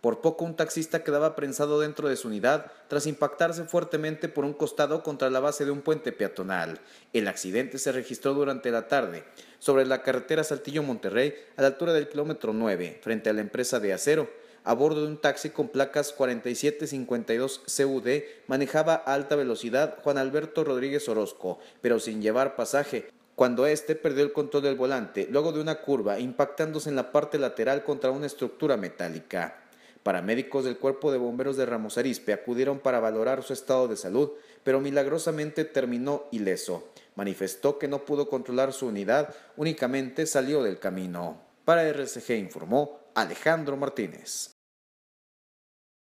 Por poco un taxista quedaba prensado dentro de su unidad tras impactarse fuertemente por un costado contra la base de un puente peatonal. El accidente se registró durante la tarde sobre la carretera Saltillo-Monterrey a la altura del kilómetro 9 frente a la empresa de acero. A bordo de un taxi con placas 4752 CUD manejaba a alta velocidad Juan Alberto Rodríguez Orozco, pero sin llevar pasaje, cuando éste perdió el control del volante luego de una curva impactándose en la parte lateral contra una estructura metálica. Paramédicos del Cuerpo de Bomberos de Ramos Arispe acudieron para valorar su estado de salud, pero milagrosamente terminó ileso. Manifestó que no pudo controlar su unidad, únicamente salió del camino. Para RCG informó Alejandro Martínez.